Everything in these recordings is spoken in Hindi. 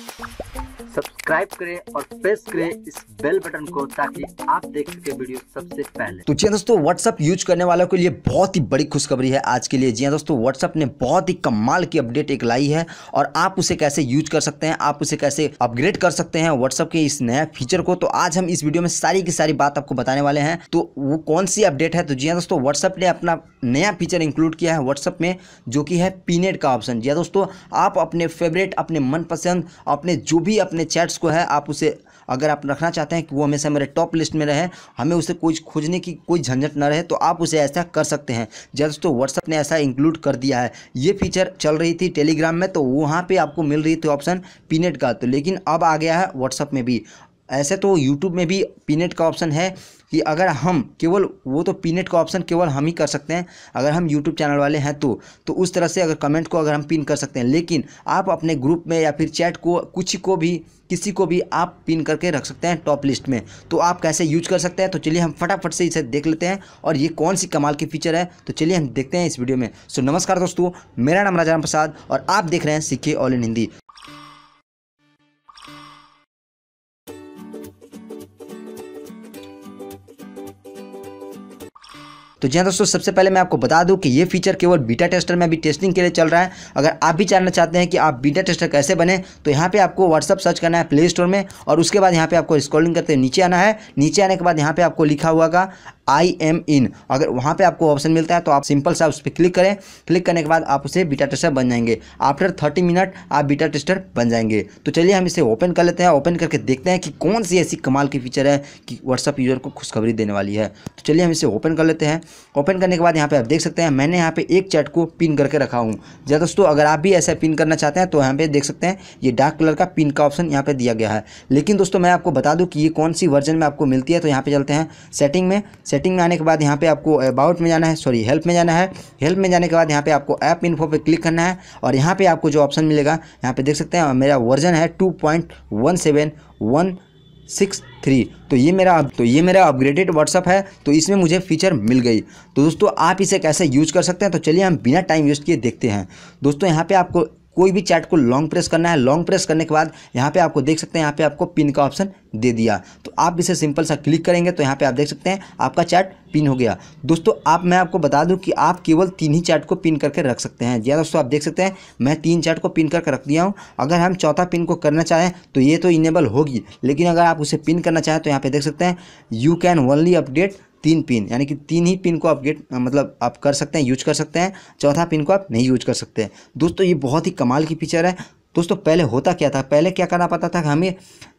Thank you. सब्सक्राइब करें और प्रेस करें इस बेल बटन को ताकि आप देख सके वीडियो सबसे पहले तो जी हाँ दोस्तों व्हाट्सएप यूज करने वालों के लिए बहुत ही बड़ी खुशखबरी है आज के लिए जी हाँ दोस्तों व्हाट्सएप ने बहुत ही कमाल की अपडेट एक लाई है और आप उसे कैसे यूज कर सकते हैं आप उसे कैसे अपग्रेड कर सकते हैं व्हाट्सएप के इस नया फीचर को तो आज हम इस वीडियो में सारी की सारी बात आपको बताने वाले हैं तो वो कौन सी अपडेट है तो जी हाँ दोस्तों व्हाट्सएप ने अपना नया फीचर इंक्लूड किया है व्हाट्सएप में जो कि है पीनेट का ऑप्शन जी दोस्तों आप अपने फेवरेट अपने मनपसंद अपने जो भी अपने अपने चैट्स को है आप उसे अगर आप रखना चाहते हैं कि वो हमेशा मेरे टॉप लिस्ट में रहे हमें उसे कोई खोजने की कोई झंझट ना रहे तो आप उसे ऐसा कर सकते हैं जैसे तो व्हाट्सअप ने ऐसा इंक्लूड कर दिया है ये फीचर चल रही थी टेलीग्राम में तो वहाँ पर आपको मिल रही थी ऑप्शन पीनेट का तो लेकिन अब आ गया है व्हाट्सअप में भी ऐसे तो यूट्यूब में भी पीनेट का ऑप्शन है कि अगर हम केवल वो तो पिनेट का ऑप्शन केवल हम ही कर सकते हैं अगर हम यूट्यूब चैनल वाले हैं तो तो उस तरह से अगर कमेंट को अगर हम पिन कर सकते हैं लेकिन आप अपने ग्रुप में या फिर चैट को कुछ को भी किसी को भी आप पिन करके रख सकते हैं टॉप लिस्ट में तो आप कैसे यूज कर सकते हैं तो चलिए हम फटाफट से इसे देख लेते हैं और ये कौन सी कमाल की फीचर है तो चलिए हम देखते हैं इस वीडियो में सो नमस्कार दोस्तों मेरा नाम राजाराम प्रसाद और आप देख रहे हैं सीखे ऑल इन हिंदी तो जी हाँ दोस्तों सबसे पहले मैं आपको बता दूं कि ये फीचर केवल बीटा टेस्टर में अभी टेस्टिंग के लिए चल रहा है अगर आप भी जानना चाहते हैं कि आप बीटा टेस्टर कैसे बने तो यहाँ पे आपको व्हाट्सअप सर्च करना है प्ले स्टोर में और उसके बाद यहाँ पे आपको स्कॉलिंग करते नीचे आना है नीचे आने के बाद यहाँ पे आपको लिखा हुआ का आई एम इन अगर वहाँ पे आपको ऑप्शन मिलता है तो आप सिंपल सा उस पर क्लिक करें क्लिक करने के बाद आप उसे बीटा टेस्टर बन जाएंगे आफ्टर थर्टी मिनट आप बीटा टेस्टर बन जाएंगे तो चलिए हम इसे ओपन कर लेते हैं ओपन करके देखते हैं कि कौन सी ऐसी कमाल की फीचर है कि व्हाट्सअप यूज़र को खुशखबरी देने वाली है तो चलिए हम इसे ओपन कर लेते हैं ओपन करने के बाद यहाँ पर आप देख सकते हैं मैंने यहाँ पर एक चैट को पिन करके रखा हूँ या दोस्तों अगर आप भी ऐसा पिन करना चाहते हैं तो यहाँ पे देख सकते हैं ये डार्क कलर का पिन का ऑप्शन यहाँ पे दिया गया है लेकिन दोस्तों मैं आपको बता दूँ कि ये कौन सी वर्जन में आपको मिलती है तो यहाँ पर चलते हैं सेटिंग में सेटिंग में आने के बाद यहाँ पे आपको अबाउट में जाना है सॉरी हेल्प में जाना है हेल्प में जाने के बाद यहाँ पे आपको ऐप इन्फो पे क्लिक करना है और यहाँ पे आपको जो ऑप्शन मिलेगा यहाँ पे देख सकते हैं मेरा वर्जन है two point one seven one six three तो ये मेरा तो ये मेरा अपग्रेडेड व्हाट्सअप है तो इसमें मुझे फीचर मिल गई तो दोस्तों आप इसे कैसे यूज कर सकते हैं तो चलिए हम बिना टाइम वेस्ट किए देखते हैं दोस्तों यहाँ पे आपको कोई भी चैट को लॉन्ग प्रेस करना है लॉन्ग प्रेस करने के बाद यहाँ पे आपको देख सकते हैं यहाँ पे आपको पिन का ऑप्शन दे दिया तो आप इसे सिंपल सा क्लिक करेंगे तो यहाँ पे आप देख सकते हैं आपका चैट पिन हो गया दोस्तों आप मैं आपको बता दूं कि आप केवल तीन ही चैट को पिन करके रख सकते हैं या हाँ दोस्तों आप देख सकते हैं मैं तीन चैट को पिन करके रख दिया हूँ अगर हम चौथा पिन को करना चाहें तो ये तो इनेबल होगी लेकिन अगर आप उसे पिन करना चाहें तो यहाँ पर देख सकते हैं यू कैन ओनली अपडेट तीन पिन यानी कि तीन ही पिन को आप गेट मतलब आप कर सकते हैं यूज कर सकते हैं चौथा पिन को आप नहीं यूज कर सकते हैं दोस्तों ये बहुत ही कमाल की फीचर है दोस्तों पहले होता क्या था पहले क्या करना पड़ता था हमें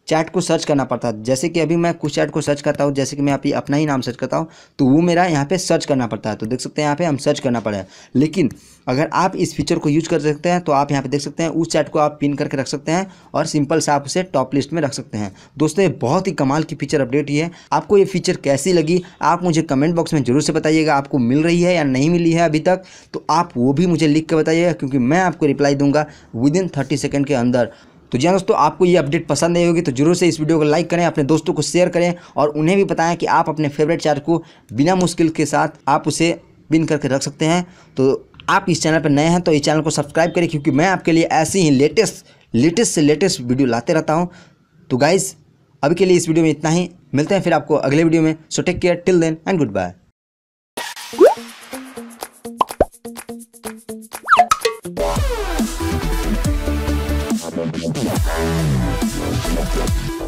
चैट को सर्च करना पड़ता है जैसे कि अभी मैं कुछ चैट को सर्च करता हूँ जैसे कि मैं आप अपना ही नाम सर्च करता हूँ तो वो मेरा यहाँ पे सर्च करना पड़ता है तो देख सकते हैं यहाँ पे हम सर्च करना पड़ा है लेकिन अगर आप इस फीचर को यूज कर सकते हैं तो आप यहाँ पे देख सकते हैं उस चैट को आप पिन करके रख सकते हैं और सिंपल से आप उसे टॉप लिस्ट में रख सकते हैं दोस्तों ये बहुत ही कमाल की फीचर अपडेट ही है आपको ये फीचर कैसी लगी आप मुझे कमेंट बॉक्स में जरूर से बताइएगा आपको मिल रही है या नहीं मिली है अभी तक तो आप वो भी मुझे लिख के बताइएगा क्योंकि मैं आपको रिप्लाई दूंगा विद इन थर्टी सेकेंड के अंदर तो जी हाँ दोस्तों आपको ये अपडेट पसंद नहीं होगी तो जरूर से इस वीडियो को लाइक करें अपने दोस्तों को शेयर करें और उन्हें भी बताएं कि आप अपने फेवरेट चार्ज को बिना मुश्किल के साथ आप उसे बिन करके रख सकते हैं तो आप इस चैनल पर नए हैं तो इस चैनल को सब्सक्राइब करें क्योंकि मैं आपके लिए ऐसे ही लेटेस्ट लेटेस्ट से लेटेस्ट वीडियो लाते रहता हूँ तो गाइज़ अभी के लिए इस वीडियो में इतना ही मिलते हैं फिर आपको अगले वीडियो में so take care till then and goodbye Thank you.